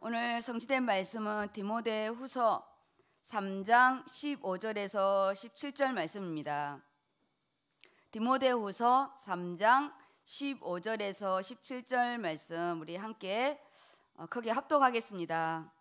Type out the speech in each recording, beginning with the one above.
오늘 성취된 말씀은 디모데 후서 3장 15절에서 17절 말씀입니다. 디모데 후서 3장 15절에서 17절 말씀 우리 함께 어, 크게 합독하겠습니다.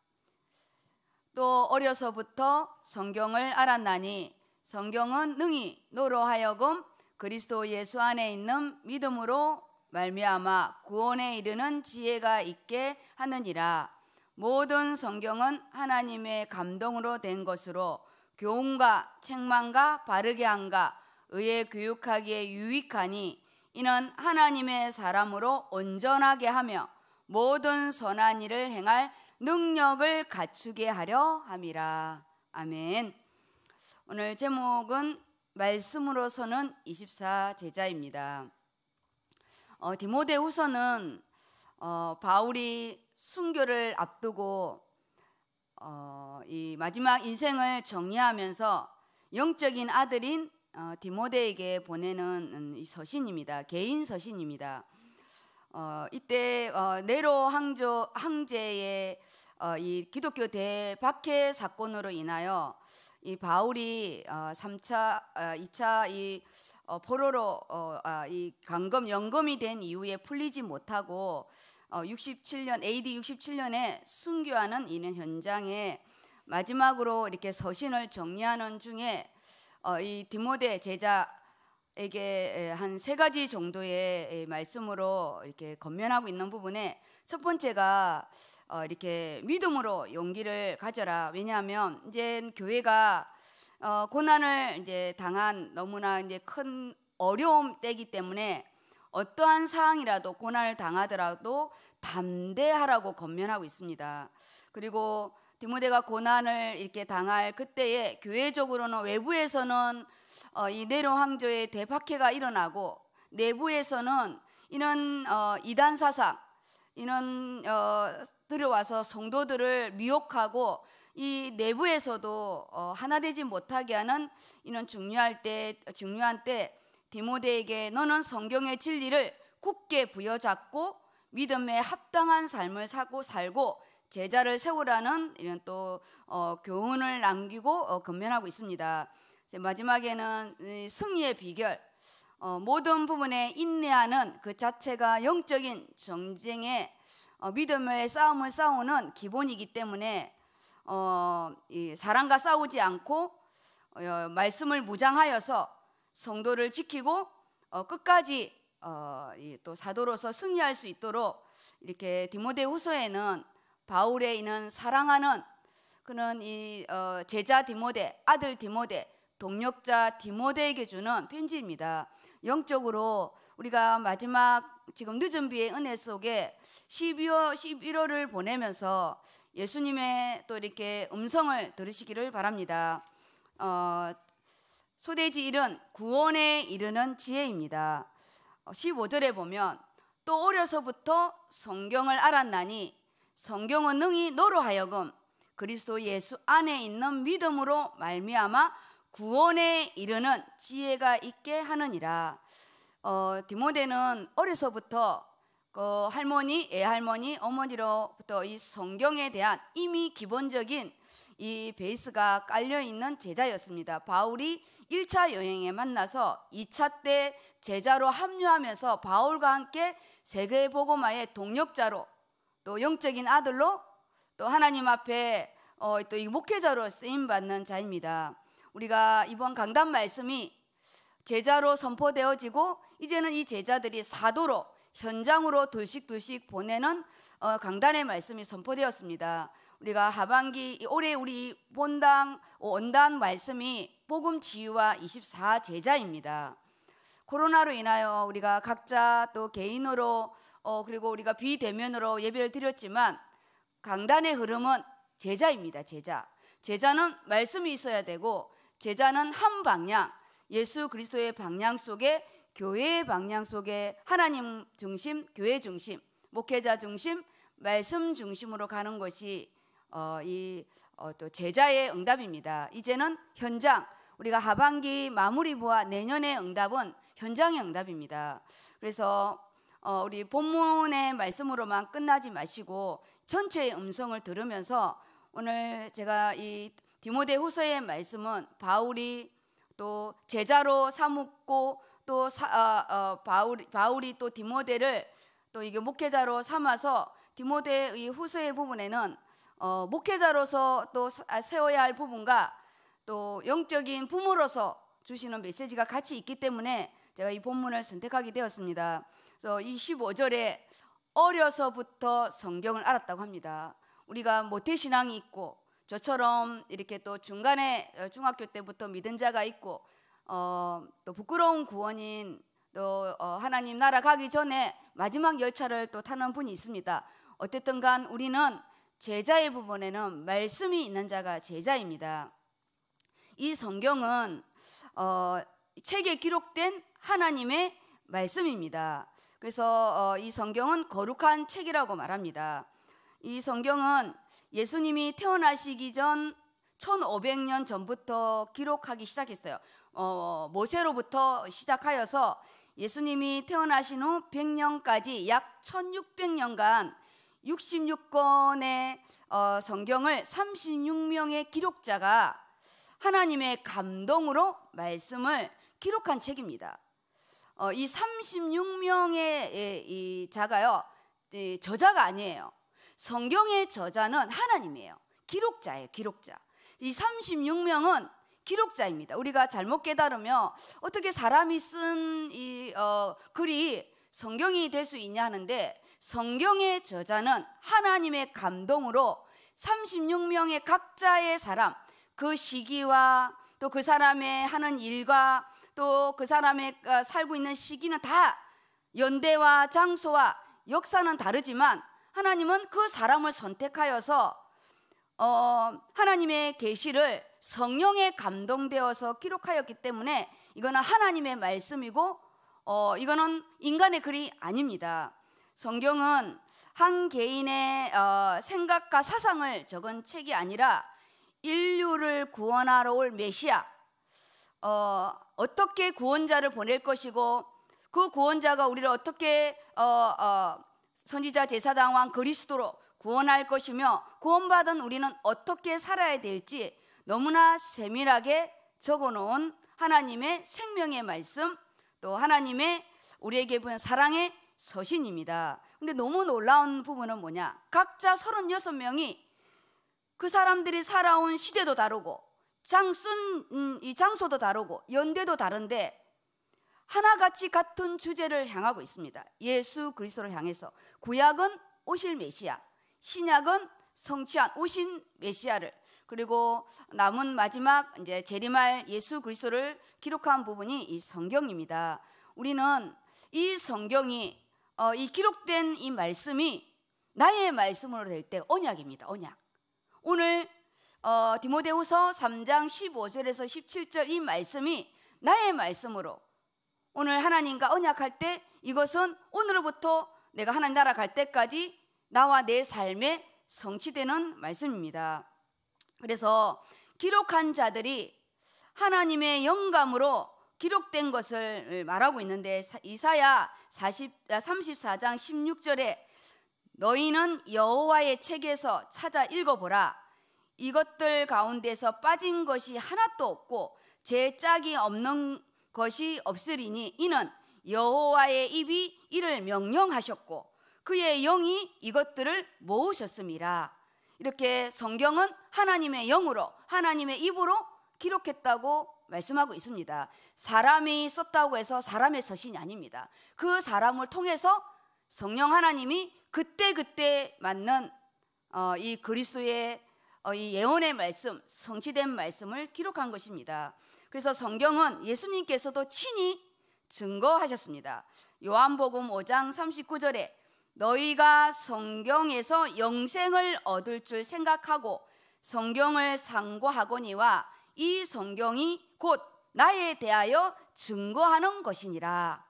또 어려서부터 성경을 알았나니 성경은 능히 노로 하여금 그리스도 예수 안에 있는 믿음으로 말미암아 구원에 이르는 지혜가 있게 하느니라 모든 성경은 하나님의 감동으로 된 것으로 교훈과 책망과 바르게 한가 의에 교육하기에 유익하니 이는 하나님의 사람으로 온전하게 하며 모든 선한 일을 행할 능력을 갖추게 하려 함이라. 아멘. 오늘 제목은 말씀으로서는 24 제자입니다. 어, 디모데 후서는 어, 바울이 순교를 앞두고 어, 이 마지막 인생을 정리하면서 영적인 아들인 어, 디모데에게 보내는 이 서신입니다. 개인 서신입니다. 어, 이때 어, 네로 항조 항제의 어, 이 기독교 대박해 사건으로 인하여 이 바울이 어, 3차, 어, 2차 이 어, 포로로 어, 아, 이 감금 영검이 된 이후에 풀리지 못하고 67년 어, AD 67년에 순교하는 이는 현장에 마지막으로 이렇게 서신을 정리하는 중에 어, 이 디모데 제자에게 한 세 가지 정도의 말씀으로 이렇게 건면하고 있는 부분에 첫 번째가 어, 이렇게 믿음으로 용기를 가져라. 왜냐하면 이제 교회가 고난을 이제 당한 너무나 이제 큰 어려움 때기 때문에 어떠한 상황이라도 고난을 당하더라도 담대하라고 권면하고 있습니다. 그리고 디모데가 고난을 이렇게 당할 그때에 교회적으로는 외부에서는 어, 이 네로 황제의 대박해가 일어나고 내부에서는 이런 어, 이단 사상 이런 어, 들어와서 성도들을 미혹하고 이 내부에서도 어, 하나 되지 못하게 하는 이런 중요할 때 중요한 때 디모데에게 너는 성경의 진리를 굳게 부여잡고 믿음에 합당한 삶을 살고 살고 제자를 세우라는 이런 또 어, 교훈을 남기고 어, 건면하고 있습니다. 마지막에는 승리의 비결. 어, 모든 부분에 인내하는 그 자체가 영적인 정쟁의 어, 믿음의 싸움을 싸우는 기본이기 때문에 어, 사람과 싸우지 않고 어, 말씀을 무장하여서 성도를 지키고 어, 끝까지 어, 또 사도로서 승리할 수 있도록 이렇게 디모데후서에는 바울에 있는 사랑하는 그는 이 어, 제자 디모데, 아들 디모데, 동력자 디모데에게 주는 편지입니다. 영적으로 우리가 마지막 지금 늦은 비의 은혜 속에 12월 11월을 보내면서 예수님의 또 이렇게 음성을 들으시기를 바랍니다. 어, 소대지일은 구원에 이르는 지혜입니다. 15절에 어, 보면 또 어려서부터 성경을 알았나니 성경은 능히 너로 하여금 그리스도 예수 안에 있는 믿음으로 말미암아 구원에 이르는 지혜가 있게 하느니라. 어, 디모데는 어려서부터 그 할머니, 애할머니, 어머니로부터 이 성경에 대한 이미 기본적인 이 베이스가 깔려 있는 제자였습니다. 바울이 1차 여행에 만나서 2차 때 제자로 합류하면서 바울과 함께 세계 복음화의 동력자로 또 영적인 아들로 또 하나님 앞에 어, 또이 목회자로 쓰임 받는 자입니다. 우리가 이번 강단 말씀이 제자로 선포되어지고 이제는 이 제자들이 사도로 현장으로 둘씩 둘씩 보내는 어, 강단의 말씀이 선포되었습니다. 우리가 하반기 올해 우리 본당 어, 원단 말씀이 복음 치유와 24 제자입니다. 코로나로 인하여 우리가 각자 또 개인으로 어, 그리고 우리가 비대면으로 예배를 드렸지만 강단의 흐름은 제자입니다. 제자. 제자는 말씀이 있어야 되고 제자는 한 방향, 예수 그리스도의 방향 속에 교회의 방향 속에 하나님 중심, 교회 중심, 목회자 중심, 말씀 중심으로 가는 것이 어, 이또 어, 제자의 응답입니다. 이제는 현장 우리가 하반기 마무리 보아 내년의 응답은 현장의 응답입니다. 그래서 어, 우리 본문의 말씀으로만 끝나지 마시고 전체의 음성을 들으면서 오늘 제가 이 디모데 후서의 말씀은 바울이 또 제자로 삼고 또 사, 어, 어, 바울, 바울이 또 디모데를 또 이게 목회자로 삼아서 디모데의 후서의 부분에는 어, 목회자로서 또 아, 세워야 할 부분과 또 영적인 부모로서 주시는 메시지가 같이 있기 때문에 제가 이 본문을 선택하게 되었습니다. 그래서 이 15절에 어려서부터 성경을 알았다고 합니다. 우리가 모태 신앙이 있고 저처럼 이렇게 또 중간에 어, 중학교 때부터 믿은 자가 있고 어, 또 부끄러운 구원인 또 어, 하나님 나라 가기 전에 마지막 열차를 또 타는 분이 있습니다. 어쨌든 간 우리는 제자의 부분에는 말씀이 있는 자가 제자입니다. 이 성경은 어, 책에 기록된 하나님의 말씀입니다. 그래서 어, 이 성경은 거룩한 책이라고 말합니다. 이 성경은 예수님이 태어나시기 전 1500년 전부터 기록하기 시작했어요. 어, 모세로부터 시작하여서 예수님이 태어나신 후 100년까지 약 1600년간 66권의 어, 성경을 36명의 기록자가 하나님의 감동으로 말씀을 기록한 책입니다. 어, 이 36명의 이, 예, 이 자가요, 이 저자가 아니에요. 성경의 저자는 하나님이에요. 기록자예요, 기록자. 이 36명은 기록자입니다. 우리가 잘못 깨달으며 어떻게 사람이 쓴이 어, 글이 성경이 될 수 있냐 하는데 성경의 저자는 하나님의 감동으로 36명의 각자의 사람, 그 시기와 또 그 사람의 하는 일과 또 그 사람의 어, 살고 있는 시기는 다 연대와 장소와 역사는 다르지만 하나님은 그 사람을 선택하여서 어, 하나님의 계시를 성령에 감동되어서 기록하였기 때문에 이거는 하나님의 말씀이고 어, 이거는 인간의 글이 아닙니다. 성경은 한 개인의 어, 생각과 사상을 적은 책이 아니라 인류를 구원하러 올 메시아, 어, 어떻게 구원자를 보낼 것이고 그 구원자가 우리를 어떻게 어, 어, 선지자 제사장 왕 그리스도로 구원할 것이며 구원받은 우리는 어떻게 살아야 될지 너무나 세밀하게 적어놓은 하나님의 생명의 말씀 또 하나님의 우리에게 본 사랑의 서신입니다. 근데 너무 놀라운 부분은 뭐냐? 각자 36명이 그 사람들이 살아온 시대도 다르고 장쓴 음, 이 장소도 다르고 연대도 다른데 하나같이 같은 주제를 향하고 있습니다. 예수 그리스도를 향해서 구약은 오실 메시아, 신약은 성취한 오신 메시아를 그리고 남은 마지막 이제 재림할 예수 그리스도를 기록한 부분이 이 성경입니다. 우리는 이 성경이 어, 이 기록된 이 말씀이 나의 말씀으로 될 때 언약입니다. 언약. 오늘 어, 디모데후서 3장 15절에서 17절 이 말씀이 나의 말씀으로 오늘 하나님과 언약할 때 이것은 오늘부터 내가 하나님 나라 갈 때까지 나와 내 삶에 성취되는 말씀입니다. 그래서 기록한 자들이 하나님의 영감으로 기록된 것을 예, 말하고 있는데 이사야 40, 34장 16절에 너희는 여호와의 책에서 찾아 읽어보라 이것들 가운데서 빠진 것이 하나도 없고 제 짝이 없는 것이 없으리니 이는 여호와의 입이 이를 명령하셨고 그의 영이 이것들을 모으셨습니다 이렇게 성경은 하나님의 영으로 하나님의 입으로 기록했다고 말씀하고 있습니다. 사람이 썼다고 해서 사람의 서신이 아닙니다. 그 사람을 통해서 성령 하나님이 그때그때 그때 맞는 어, 이 그리스도의 어, 이 예언의 말씀, 성취된 말씀을 기록한 것입니다. 그래서 성경은 예수님께서도 친히 증거하셨습니다. 요한복음 5장 39절에 너희가 성경에서 영생을 얻을 줄 생각하고 성경을 상고하거니와 이 성경이 곧 나에 대하여 증거하는 것이니라.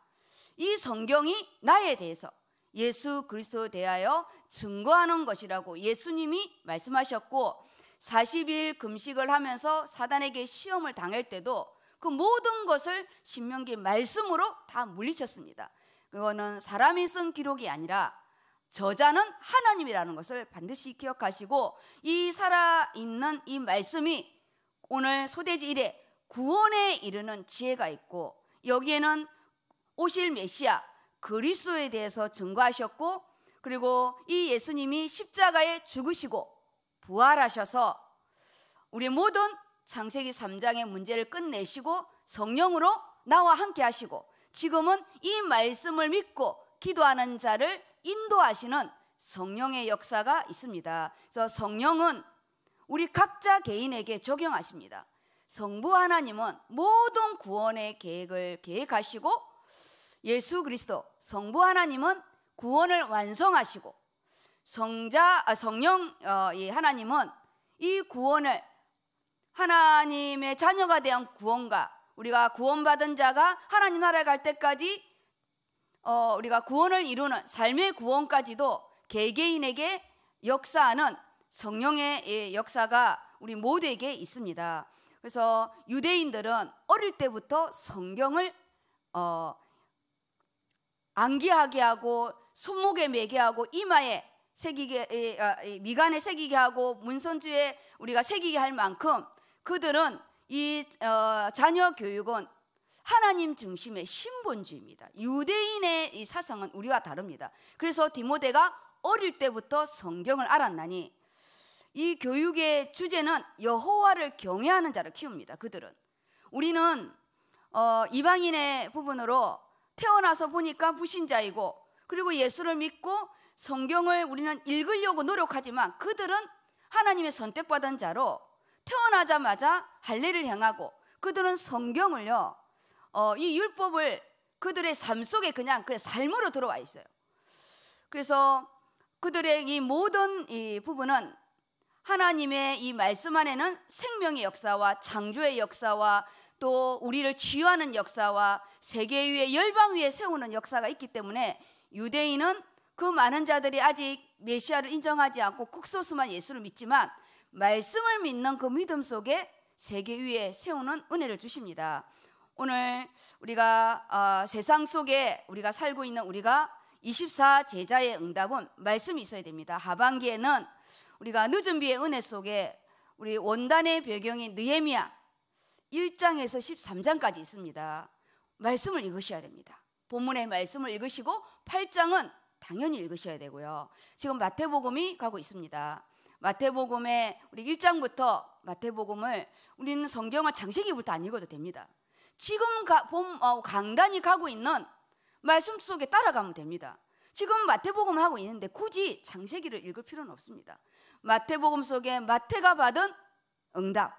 이 성경이 나에 대해서 예수 그리스도에 대하여 증거하는 것이라고 예수님이 말씀하셨고 40일 금식을 하면서 사단에게 시험을 당할 때도 그 모든 것을 신명기 말씀으로 다 물리쳤습니다. 그거는 사람이 쓴 기록이 아니라 저자는 하나님이라는 것을 반드시 기억하시고 이 살아있는 이 말씀이 오늘 소대지 일에 구원에 이르는 지혜가 있고 여기에는 오실 메시아 그리스도에 대해서 증거하셨고 그리고 이 예수님이 십자가에 죽으시고 부활하셔서 우리 모든 창세기 3장의 문제를 끝내시고 성령으로 나와 함께 하시고 지금은 이 말씀을 믿고 기도하는 자를 인도하시는 성령의 역사가 있습니다. 그래서 성령은 우리 각자 개인에게 적용하십니다. 성부 하나님은 모든 구원의 계획을 계획하시고 예수 그리스도 성부 하나님은 구원을 완성하시고 성자 아, 성령 어, 하나님은 이 구원을 하나님의 자녀가 대한 구원과 우리가 구원받은 자가 하나님 나라에 갈 때까지 어, 우리가 구원을 이루는 삶의 구원까지도 개개인에게 역사하는 성령의 예, 역사가 우리 모두에게 있습니다. 그래서 유대인들은 어릴 때부터 성경을 어, 안기하게 하고 손목에 매게 하고 이마에 새기게 어, 미간에 새기게 하고 문선주에 우리가 새기게 할 만큼 그들은 이 어, 자녀 교육은 하나님 중심의 신본주의입니다. 유대인의 이 사상은 우리와 다릅니다. 그래서 디모데가 어릴 때부터 성경을 알았나니 이 교육의 주제는 여호와를 경외하는 자를 키웁니다. 그들은 우리는 어, 이방인의 부분으로 태어나서 보니까 부신자이고 그리고 예수를 믿고 성경을 우리는 읽으려고 노력하지만 그들은 하나님의 선택받은 자로 태어나자마자 할례를 행하고 그들은 성경을요 어, 이 율법을 그들의 삶 속에 그냥 그 삶으로 들어와 있어요. 그래서 그들의 이 모든 이 부분은 하나님의 이 말씀 안에는 생명의 역사와 창조의 역사와 또 우리를 치유하는 역사와 세계 위에 열방 위에 세우는 역사가 있기 때문에 유대인은 그 많은 자들이 아직 메시아를 인정하지 않고 국소수만 예수를 믿지만 말씀을 믿는 그 믿음 속에 세계 위에 세우는 은혜를 주십니다. 오늘 우리가 어, 세상 속에 우리가 살고 있는 우리가 24 제자의 응답은 말씀이 있어야 됩니다. 하반기에는 우리가 늦은 비의 은혜 속에 우리 원단의 배경인 느헤미야 1장에서 13장까지 있습니다. 말씀을 읽으셔야 됩니다. 본문의 말씀을 읽으시고 8장은 당연히 읽으셔야 되고요. 지금 마태복음이 가고 있습니다. 마태복음의 우리 1장부터 마태복음을 우리는 성경을 장세기부터 안 읽어도 됩니다. 지금 가, 봄, 어, 강단이 가고 있는 말씀 속에 따라가면 됩니다. 지금 마태복음 하고 있는데 굳이 장세기를 읽을 필요는 없습니다. 마태복음 속에 마태가 받은 응답.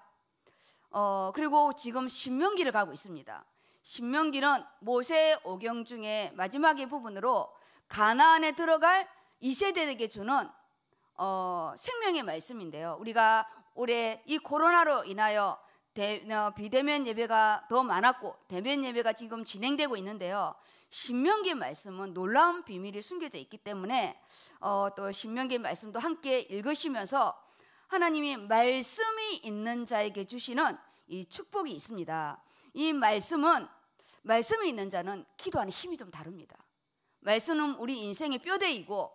어, 그리고 지금 신명기를 가고 있습니다. 신명기는 모세의 오경 중에 마지막의 부분으로 가나안에 들어갈 이세대에게 주는 어, 생명의 말씀인데요. 우리가 올해 이 코로나로 인하여 대, 어, 비대면 예배가 더 많았고 대면 예배가 지금 진행되고 있는데요. 신명기 말씀은 놀라운 비밀이 숨겨져 있기 때문에 어, 또 신명기 말씀도 함께 읽으시면서 하나님이 말씀이 있는 자에게 주시는 이 축복이 있습니다. 이 말씀은 말씀이 있는 자는 기도하는 힘이 좀 다릅니다. 말씀은 우리 인생의 뼈대이고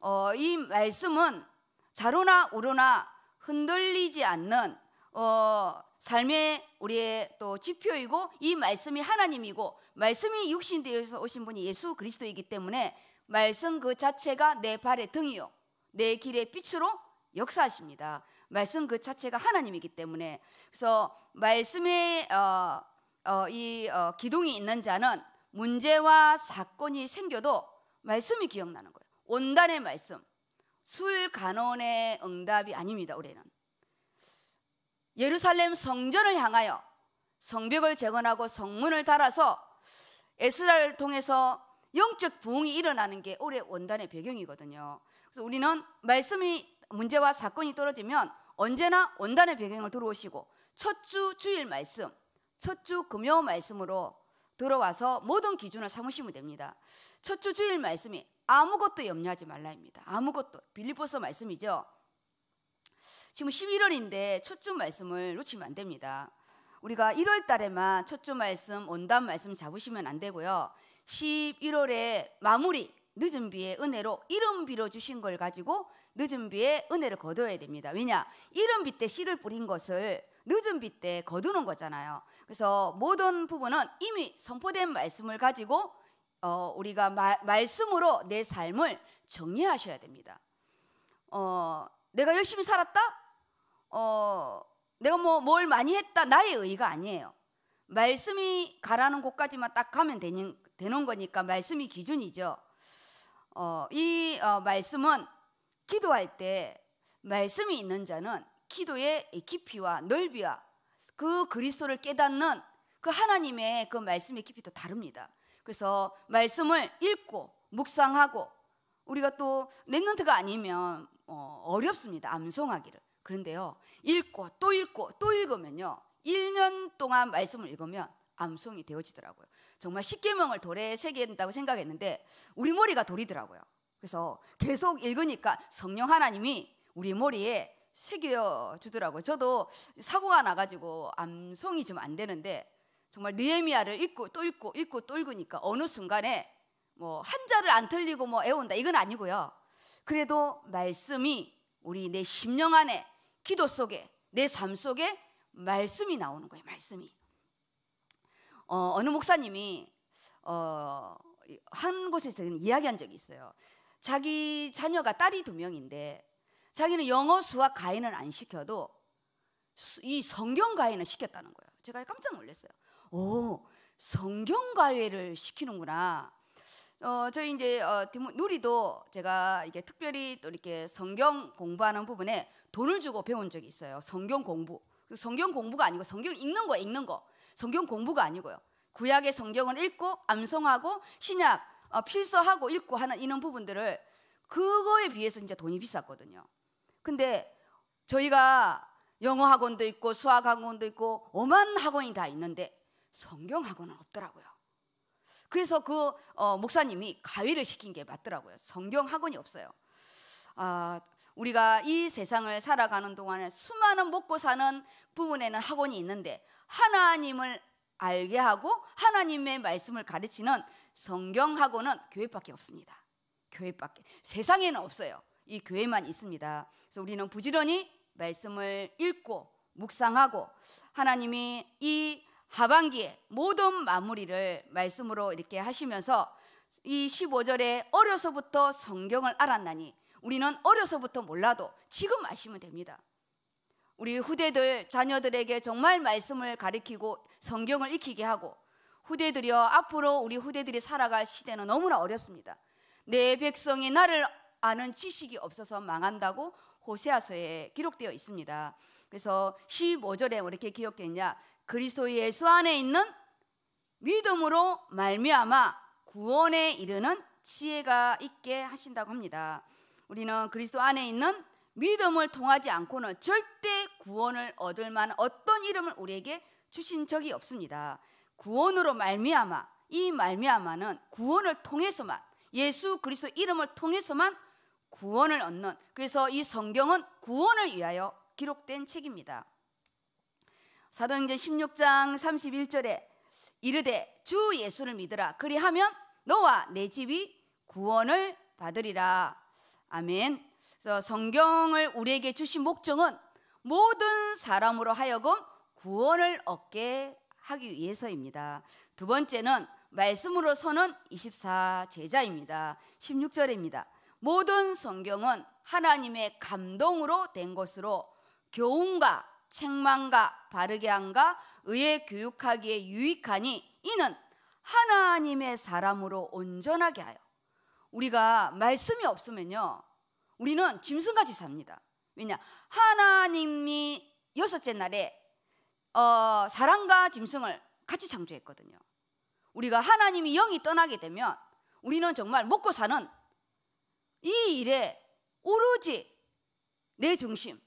어, 이 말씀은 자로나 오로나 흔들리지 않는 어, 삶의 우리의 또 지표이고 이 말씀이 하나님이고 말씀이 육신 되어서 오신 분이 예수 그리스도이기 때문에 말씀 그 자체가 내 발의 등이요 내 길의 빛으로 역사하십니다. 말씀 그 자체가 하나님이기 때문에 그래서 말씀의 어, 어, 이 어, 기둥이 있는 자는 문제와 사건이 생겨도 말씀이 기억나는 거예요. 온단의 말씀, 술간원의 응답이 아닙니다. 우리는 예루살렘 성전을 향하여 성벽을 재건하고 성문을 달아서 에스라를 통해서 영적 부흥이 일어나는 게 올해 원단의 배경이거든요. 그래서 우리는 말씀이 문제와 사건이 떨어지면 언제나 원단의 배경을 들어오시고 첫 주 주일 말씀, 첫 주 금요 말씀으로 들어와서 모든 기준을 삼으시면 됩니다. 첫 주 주일 말씀이 아무것도 염려하지 말라입니다. 아무것도 빌립보서 말씀이죠. 지금 11월인데 첫 주 말씀을 놓치면 안 됩니다. 우리가 1월 달에만 첫 주 말씀, 온담 말씀 잡으시면 안 되고요. 11월에 마무리, 늦은 비의 은혜로 이름 비로 주신 걸 가지고 늦은 비의 은혜를 거둬야 됩니다. 왜냐? 이름 비때 씨를 뿌린 것을 늦은 비때 거두는 거잖아요. 그래서 모든 부분은 이미 선포된 말씀을 가지고 어, 우리가 마, 말씀으로 내 삶을 정리하셔야 됩니다. 어, 내가 열심히 살았다? 어, 내가 뭐 뭘 많이 했다? 나의 의의가 아니에요. 말씀이 가라는 곳까지만 딱 가면 되는, 되는 거니까 말씀이 기준이죠. 어, 이 어, 말씀은 기도할 때 말씀이 있는 자는 기도의 깊이와 넓이와 그 그리스도를 깨닫는 그 하나님의 그 말씀의 깊이도 다릅니다. 그래서 말씀을 읽고 묵상하고 우리가 또 랩런트가 아니면 어, 렵습니다 암송하기를. 그런데요. 읽고 또 읽고 또 읽으면요. 1년 동안 말씀을 읽으면 암송이 되어지더라고요. 정말 1 0명을 돌에 새긴다고 생각했는데 우리 머리가 돌이더라고요. 그래서 계속 읽으니까 성령 하나님이 우리 머리에 새겨 주더라고요. 저도 사고가 나가지고 암송이 좀 안 되는데 정말 느헤미야를 읽고 또 읽고 읽고 또 읽으니까 어느 순간에 뭐 한자를 안 틀리고 뭐 애온다 이건 아니고요. 그래도 말씀이 우리 내 심령 안에 기도 속에 내 삶 속에 말씀이 나오는 거예요. 말씀이. 어, 어느 목사님이 어, 한 곳에서 이야기한 적이 있어요. 자기 자녀가 딸이 두 명인데 자기는 영어 수학 가인을 안 시켜도 이 성경 가인을 시켰다는 거예요. 제가 깜짝 놀랐어요. 오, 성경 가외를 시키는구나. 어, 저희 이제 어, 누리도 제가 이게 특별히 또 이렇게 성경 공부하는 부분에 돈을 주고 배운 적이 있어요. 성경 공부. 성경 공부가 아니고 성경 읽는 거 읽는 거. 성경 공부가 아니고요. 구약의 성경을 읽고 암송하고 신약 어, 필서하고 읽고 하는 이런 부분들을 그거에 비해서 이제 돈이 비쌌거든요. 근데 저희가 영어 학원도 있고 수학 학원도 있고 오만 학원이 다 있는데 성경 학원은 없더라고요. 그래서 그 어, 목사님이 가위를 시킨 게 맞더라고요. 성경 학원이 없어요. 아, 우리가 이 세상을 살아가는 동안에 수많은 먹고 사는 부분에는 학원이 있는데 하나님을 알게 하고 하나님의 말씀을 가르치는 성경 학원은 교회밖에 없습니다. 교회밖에 세상에는 없어요. 이 교회만 있습니다. 그래서 우리는 부지런히 말씀을 읽고 묵상하고 하나님이 이 하반기에 모든 마무리를 말씀으로 이렇게 하시면서 이 15절에 어려서부터 성경을 알았나니 우리는 어려서부터 몰라도 지금 아시면 됩니다. 우리 후대들 자녀들에게 정말 말씀을 가르키고 성경을 익히게 하고 후대들이여 앞으로 우리 후대들이 살아갈 시대는 너무나 어렵습니다. 내 백성이 나를 아는 지식이 없어서 망한다고 호세아서에 기록되어 있습니다. 그래서 15절에 뭐 이렇게 기록되냐 그리스도 예수 안에 있는 믿음으로 말미암아 구원에 이르는 지혜가 있게 하신다고 합니다. 우리는 그리스도 안에 있는 믿음을 통하지 않고는 절대 구원을 얻을 만한 어떤 이름을 우리에게 주신 적이 없습니다. 구원으로 말미암아 이 말미암아는 구원을 통해서만 예수 그리스도 이름을 통해서만 구원을 얻는 그래서 이 성경은 구원을 위하여 기록된 책입니다. 사도행전 16장 31절에 이르되 주 예수를 믿으라 그리하면 너와 내 집이 구원을 받으리라 아멘. 그래서 성경을 우리에게 주신 목적은 모든 사람으로 하여금 구원을 얻게 하기 위해서입니다. 두 번째는 말씀으로서는 24제자입니다. 16절입니다. 모든 성경은 하나님의 감동으로 된 것으로 교훈과 책망과 바르게 함과 의에 교육하기에 유익하니 이는 하나님의 사람으로 온전하게 하여 우리가 말씀이 없으면요 우리는 짐승같이 삽니다 왜냐 하나님이 여섯째 날에 어, 사람과 짐승을 같이 창조했거든요 우리가 하나님이 영이 떠나게 되면 우리는 정말 먹고 사는 이 일에 오로지 내 중심,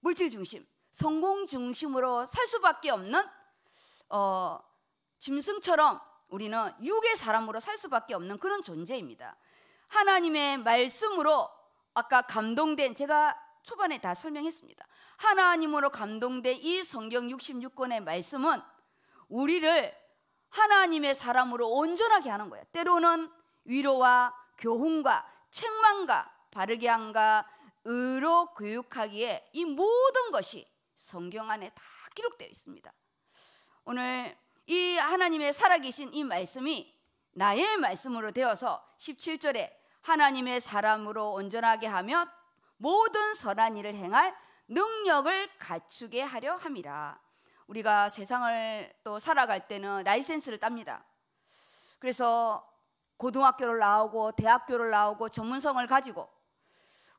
물질 중심, 성공 중심으로 살 수밖에 없는 어, 짐승처럼 우리는 육의 사람으로 살 수밖에 없는 그런 존재입니다. 하나님의 말씀으로 아까 감동된 제가 초반에 다 설명했습니다. 하나님으로 감동된 이 성경 66권의 말씀은 우리를 하나님의 사람으로 온전하게 하는 거예요. 때로는 위로와 교훈과 책망과 바르게 함과 의로 교육하기에 이 모든 것이 성경 안에 다 기록되어 있습니다. 오늘 이 하나님의 살아계신 이 말씀이 나의 말씀으로 되어서 17절에 하나님의 사람으로 온전하게 하며 모든 선한 일을 행할 능력을 갖추게 하려 함이라. 우리가 세상을 또 살아갈 때는 라이센스를 땁니다. 그래서 고등학교를 나오고 대학교를 나오고 전문성을 가지고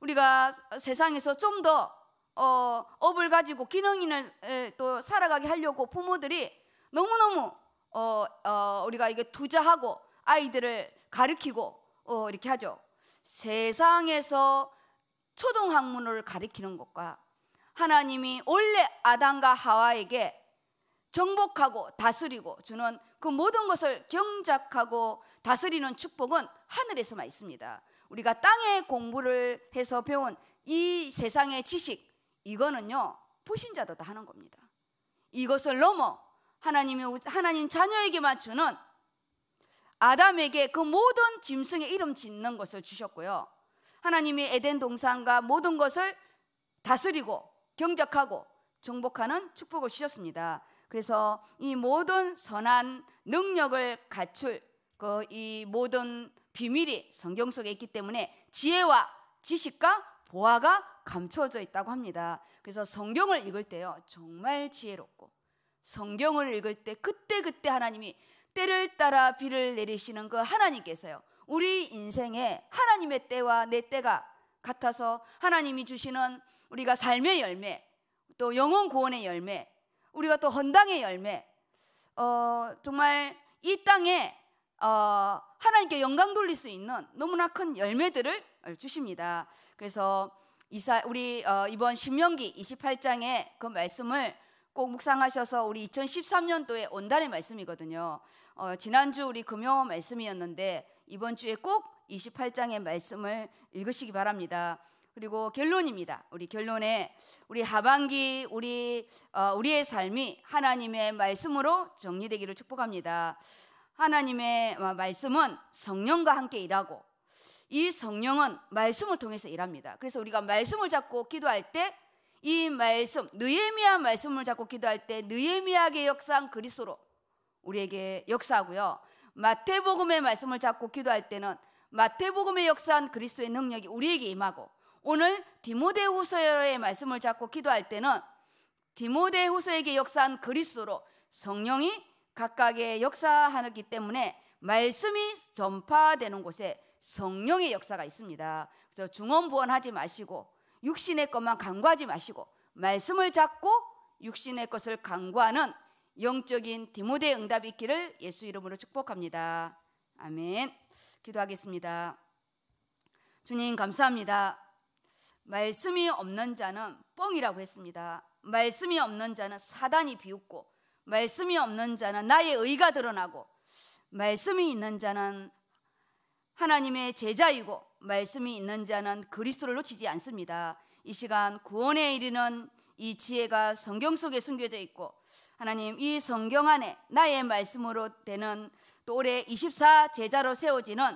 우리가 세상에서 좀더 어, 업을 가지고 기능인을 또 살아가게 하려고 부모들이 너무너무 어, 어, 우리가 이게 투자하고 아이들을 가르키고 어, 이렇게 하죠. 세상에서 초등학문을 가르키는 것과 하나님이 원래 아담과 하와에게 정복하고 다스리고 주는 그 모든 것을 경작하고 다스리는 축복은 하늘에서만 있습니다. 우리가 땅에 공부를 해서 배운 이 세상의 지식, 이거는요, 불신자도 다 하는 겁니다. 이것을 넘어 하나님이 하나님 자녀에게 맞추는 아담에게 그 모든 짐승의 이름 짓는 것을 주셨고요. 하나님이 에덴 동산과 모든 것을 다스리고 경작하고 정복하는 축복을 주셨습니다. 그래서 이 모든 선한 능력을 갖출 그 이 모든 비밀이 성경 속에 있기 때문에 지혜와 지식과 보화가 감추어져 있다고 합니다. 그래서 성경을 읽을 때요. 정말 지혜롭고 성경을 읽을 때 그때그때 하나님이 때를 따라 비를 내리시는 그 하나님께서요. 우리 인생에 하나님의 때와 내 때가 같아서 하나님이 주시는 우리가 삶의 열매, 또 영혼 구원의 열매, 우리가 또 헌당의 열매, 어, 정말 이 땅에 어, 하나님께 영광 돌릴 수 있는 너무나 큰 열매들을 주십니다. 그래서 이사 우리 어, 이번 신명기 28장의 그 말씀을 꼭 묵상하셔서 우리 2013년도에 온달의 말씀이거든요. 어, 지난주 우리 금요 말씀이었는데 이번 주에 꼭 28장의 말씀을 읽으시기 바랍니다. 그리고 결론입니다. 우리 결론에 우리 하반기 우리 어, 우리의 삶이 하나님의 말씀으로 정리되기를 축복합니다. 하나님의 어, 말씀은 성령과 함께 일하고 이 성령은 말씀을 통해서 일합니다. 그래서 우리가 말씀을 잡고 기도할 때 이 말씀, 느헤미야 말씀을 잡고 기도할 때 느헤미야의 역사한 그리스도로 우리에게 역사하고요. 마태복음의 말씀을 잡고 기도할 때는 마태복음의 역사한 그리스도의 능력이 우리에게 임하고 오늘 디모데후서의 말씀을 잡고 기도할 때는 디모데후서에게 역사한 그리스도로 성령이 각각의 역사하기 때문에 말씀이 전파되는 곳에 성령의 역사가 있습니다. 그래서 중언부언하지 마시고 육신의 것만 간구하지 마시고 말씀을 잡고 육신의 것을 간구하는 영적인 디모데 응답이 있기를 예수 이름으로 축복합니다. 아멘. 기도하겠습니다. 주님 감사합니다. 말씀이 없는 자는 뻥이라고 했습니다. 말씀이 없는 자는 사단이 비웃고 말씀이 없는 자는 나의 의가 드러나고 말씀이 있는 자는 하나님의 제자이고 말씀이 있는 자는 그리스도를 놓치지 않습니다. 이 시간 구원에 이르는 이 지혜가 성경 속에 숨겨져 있고 하나님 이 성경 안에 나의 말씀으로 되는 또 올해 24 제자로 세워지는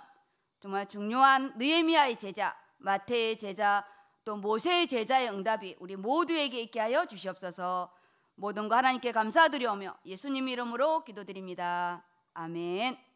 정말 중요한 느헤미야의 제자, 마태의 제자, 또 모세의 제자의 응답이 우리 모두에게 있게 하여 주시옵소서. 모든 거 하나님께 감사드리오며 예수님 이름으로 기도드립니다. 아멘.